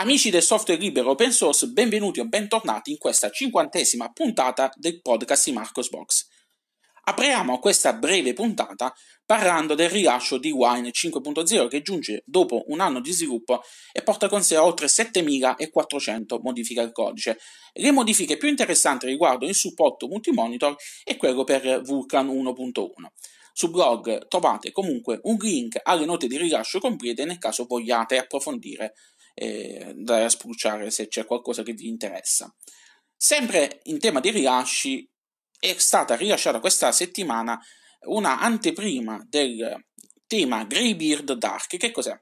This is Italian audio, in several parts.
Amici del software libero open source, benvenuti o bentornati in questa cinquantesima puntata del podcast di Marcosbox. Apriamo questa breve puntata parlando del rilascio di Wine 5.0 che giunge dopo un anno di sviluppo e porta con sé oltre 7400 modifiche al codice. Le modifiche più interessanti riguardano il supporto multimonitor e quello per Vulkan 1.1. Sul blog trovate comunque un link alle note di rilascio complete nel caso vogliate approfondire e andare a spruciare se c'è qualcosa che vi interessa. Sempre in tema di rilasci, è stata rilasciata questa settimana una anteprima del tema Greybeard Dark. Che cos'è?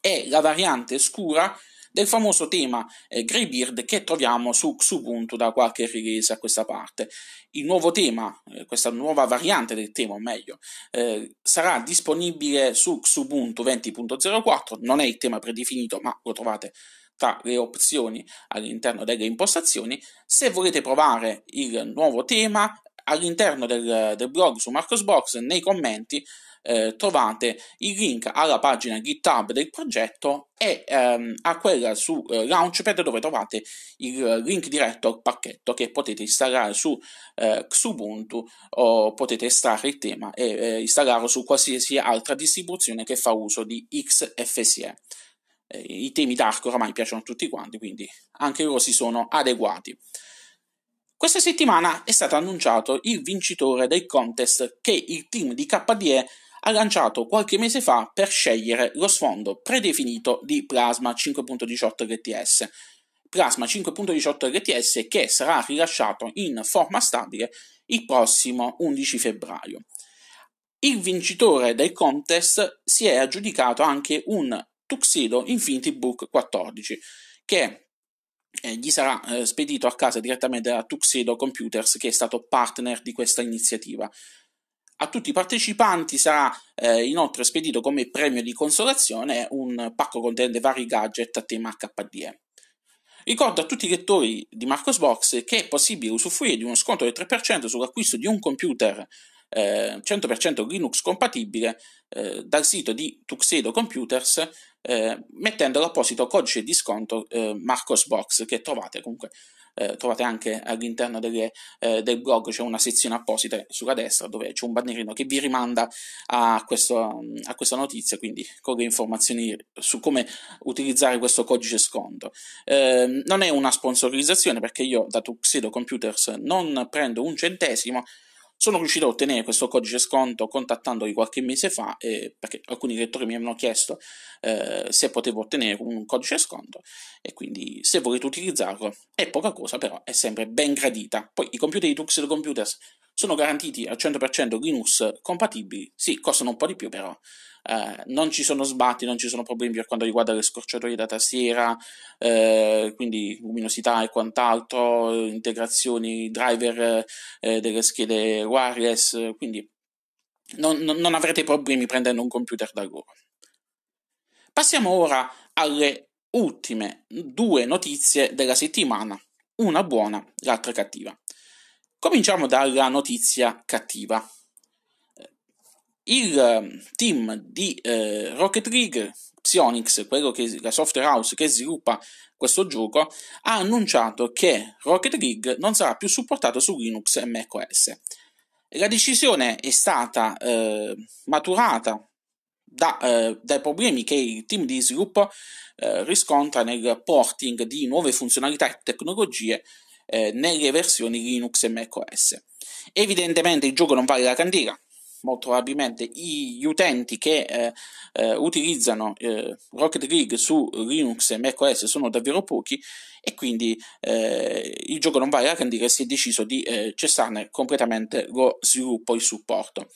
È la variante scura del famoso tema eh, Greybeard che troviamo su Xubuntu da qualche release a questa parte. Il nuovo tema, eh, questa nuova variante del tema, o meglio, eh, sarà disponibile su Xubuntu 20.04, non è il tema predefinito, ma lo trovate tra le opzioni all'interno delle impostazioni. Se volete provare il nuovo tema, all'interno del, del blog su Marcosbox, nei commenti eh, trovate il link alla pagina GitHub del progetto e ehm, a quella su eh, Launchpad dove trovate il link diretto al pacchetto che potete installare su eh, Xubuntu o potete estrarre il tema e eh, installarlo su qualsiasi altra distribuzione che fa uso di XFSE. Eh, I temi Dark ormai piacciono a tutti quanti, quindi anche loro si sono adeguati. Questa settimana è stato annunciato il vincitore del contest che il team di KDE ha lanciato qualche mese fa per scegliere lo sfondo predefinito di Plasma 5.18 LTS. Plasma 5.18 LTS che sarà rilasciato in forma stabile il prossimo 11 febbraio. Il vincitore del contest si è aggiudicato anche un Tuxedo Infinity Book 14 che eh, gli sarà eh, spedito a casa direttamente da Tuxedo Computers che è stato partner di questa iniziativa. A tutti i partecipanti sarà eh, inoltre spedito come premio di consolazione un pacco contenente vari gadget a tema HDM. Ricordo a tutti i lettori di Marcosbox che è possibile usufruire di uno sconto del 3% sull'acquisto di un computer eh, 100% Linux compatibile eh, dal sito di Tuxedo Computers eh, mettendo l'apposito codice di sconto eh, Marcosbox che trovate comunque eh, trovate anche all'interno delle, eh, del blog c'è una sezione apposita sulla destra dove c'è un bannerino che vi rimanda a, questo, mm, a questa notizia, quindi con le informazioni su come utilizzare questo codice sconto. Eh, non è una sponsorizzazione perché io da Tuxedo Computers non prendo un centesimo, sono riuscito a ottenere questo codice sconto contattandovi qualche mese fa, eh, perché alcuni lettori mi hanno chiesto eh, se potevo ottenere un codice sconto, e quindi se volete utilizzarlo è poca cosa, però è sempre ben gradita. Poi i computer di Tuxedo Computers sono garantiti al 100% Linux compatibili, sì, costano un po' di più però, eh, non ci sono sbatti, non ci sono problemi per quanto riguarda le scorciatoie da tastiera, eh, quindi luminosità e quant'altro, integrazioni, driver eh, delle schede wireless, quindi non, non avrete problemi prendendo un computer da loro. Passiamo ora alle ultime due notizie della settimana, una buona, l'altra cattiva. Cominciamo dalla notizia cattiva. Il ehm, team di eh, Rocket League, Psyonix, che, la software house che sviluppa questo gioco, ha annunciato che Rocket League non sarà più supportato su Linux e macOS. La decisione è stata eh, maturata da, eh, dai problemi che il team di sviluppo eh, riscontra nel porting di nuove funzionalità e tecnologie eh, nelle versioni Linux e macOS. Evidentemente il gioco non vale la candela, molto probabilmente gli utenti che eh, eh, utilizzano eh, Rocket League su Linux e macOS sono davvero pochi e quindi eh, il gioco non vale la candela e si è deciso di eh, cessarne completamente lo sviluppo e il supporto.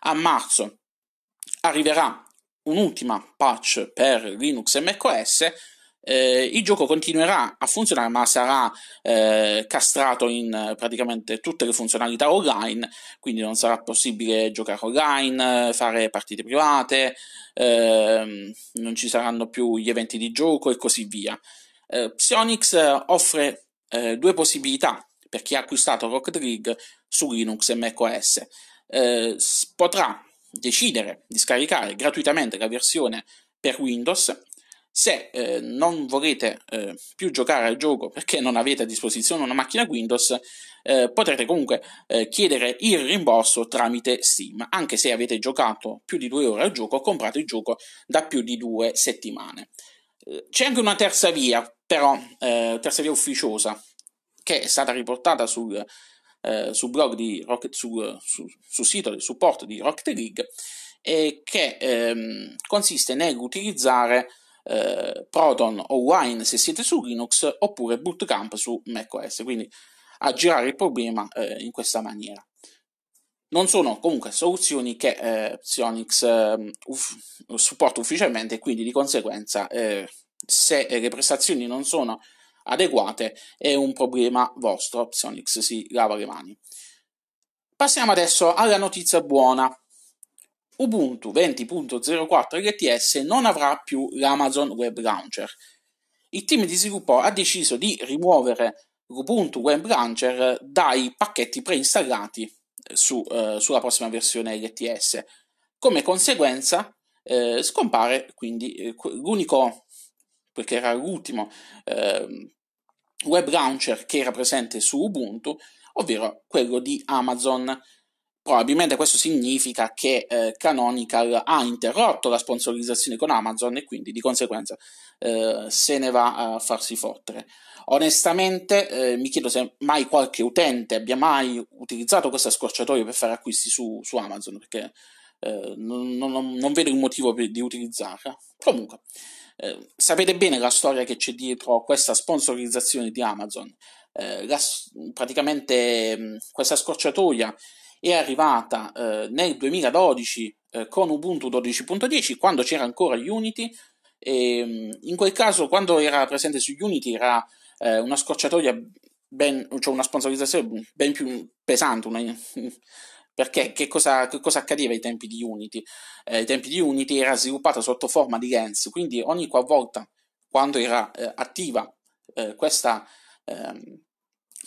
A marzo arriverà un'ultima patch per Linux e macOS eh, il gioco continuerà a funzionare ma sarà eh, castrato in praticamente tutte le funzionalità online, quindi non sarà possibile giocare online, fare partite private, ehm, non ci saranno più gli eventi di gioco e così via. Eh, Psyonix offre eh, due possibilità per chi ha acquistato Rocket League su Linux e macOS. Eh, potrà decidere di scaricare gratuitamente la versione per Windows se eh, non volete eh, più giocare al gioco perché non avete a disposizione una macchina Windows, eh, potrete comunque eh, chiedere il rimborso tramite Steam. Anche se avete giocato più di due ore al gioco, comprate il gioco da più di due settimane. Eh, c'è anche una terza via, però, eh, terza via ufficiosa, che è stata riportata sul, sul blog di Rocket, sul, sul, sul sito del supporto di Rocket League, e che ehm, consiste nell'utilizzare eh, Proton o Wine se siete su Linux oppure Bootcamp su macOS, quindi aggirare il problema eh, in questa maniera. Non sono comunque soluzioni che eh, Psionics ehm, uff, supporta ufficialmente, quindi di conseguenza eh, se le prestazioni non sono adeguate è un problema vostro, Psionics si lava le mani. Passiamo adesso alla notizia buona. Ubuntu 20.04 LTS non avrà più l'Amazon Web Launcher. Il team di sviluppo ha deciso di rimuovere l'Ubuntu Web Launcher dai pacchetti preinstallati eh, su, eh, sulla prossima versione LTS. Come conseguenza eh, scompare quindi eh, l'unico, perché era l'ultimo, ehm, web launcher che era presente su Ubuntu, ovvero quello di Amazon. Probabilmente questo significa che eh, Canonical ha interrotto la sponsorizzazione con Amazon e quindi di conseguenza eh, se ne va a farsi fottere. Onestamente eh, mi chiedo se mai qualche utente abbia mai utilizzato questa scorciatoia per fare acquisti su, su Amazon perché eh, non, non, non, vedo il motivo per, di utilizzarla. Comunque, eh, sapete bene la storia che c'è dietro questa sponsorizzazione di Amazon. Eh, la, praticamente mh, mm, questa scorciatoia è arrivata eh, nel 2012 eh, con Ubuntu 12.10 quando c'era ancora Unity e, mm, in quel caso quando era presente su Unity era eh, una scorciatoia ben, cioè una sponsorizzazione ben più pesante una, perché che cosa, che cosa, accadeva ai tempi di Unity? Eh, ai tempi di Unity era sviluppata sotto forma di lens quindi ogni qualvolta quando era eh, attiva eh, questa, ehm,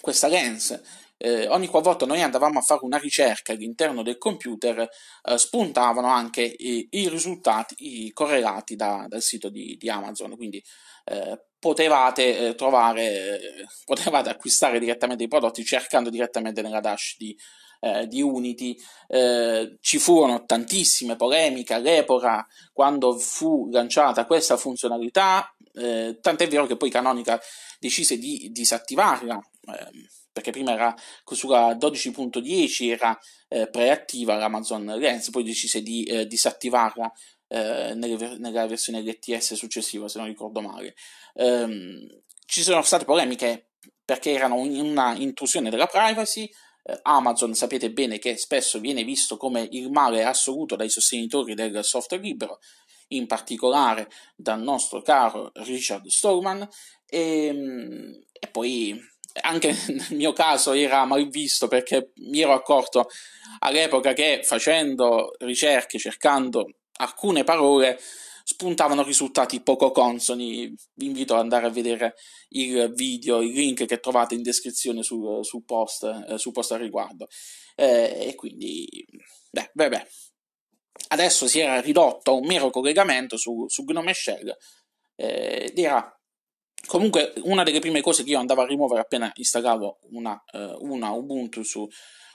questa lens eh, ogni qualvolta noi andavamo a fare una ricerca all'interno del computer eh, spuntavano anche i, i risultati i correlati da, dal sito di, di Amazon, quindi eh, potevate eh, trovare, eh, potevate acquistare direttamente i prodotti cercando direttamente nella dash di, eh, di Unity. Eh, ci furono tantissime polemiche all'epoca quando fu lanciata questa funzionalità, eh, tant'è vero che poi Canonica decise di disattivarla ehm, perché prima era sulla 12.10 era eh, preattiva l'Amazon Lens, poi decise di eh, disattivarla eh, nelle, nella versione LTS successiva, se non ricordo male. Ehm, ci sono state polemiche perché erano in una intrusione della privacy. Eh, Amazon sapete bene che spesso viene visto come il male assoluto dai sostenitori del software libero, in particolare dal nostro caro Richard Stallman, e, ehm, e poi anche nel mio caso era mal visto perché mi ero accorto all'epoca che facendo ricerche, cercando alcune parole, spuntavano risultati poco consoni. Vi invito ad andare a vedere il video, il link che trovate in descrizione sul, sul, post, eh, sul post, al riguardo. Eh, e quindi, beh, beh, beh, adesso si era ridotto a un mero collegamento su, su Gnome Shell eh, ed era Comunque, una delle prime cose che io andavo a rimuovere appena installavo una, uh, una Ubuntu su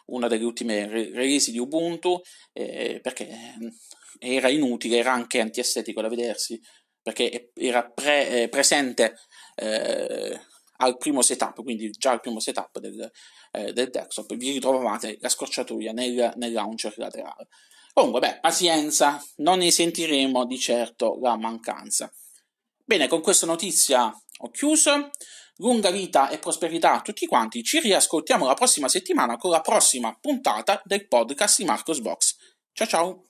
una delle ultime re- release di Ubuntu, eh, perché eh, era inutile, era anche antiestetico da vedersi, perché era pre- eh, presente eh, al primo setup, quindi già al primo setup del, eh, del desktop, vi ritrovavate la scorciatoia nel, nel launcher laterale. Comunque, beh, pazienza, non ne sentiremo di certo la mancanza. Bene, con questa notizia ho chiuso. Lunga vita e prosperità a tutti quanti. Ci riascoltiamo la prossima settimana con la prossima puntata del podcast di Marcos Box. Ciao ciao!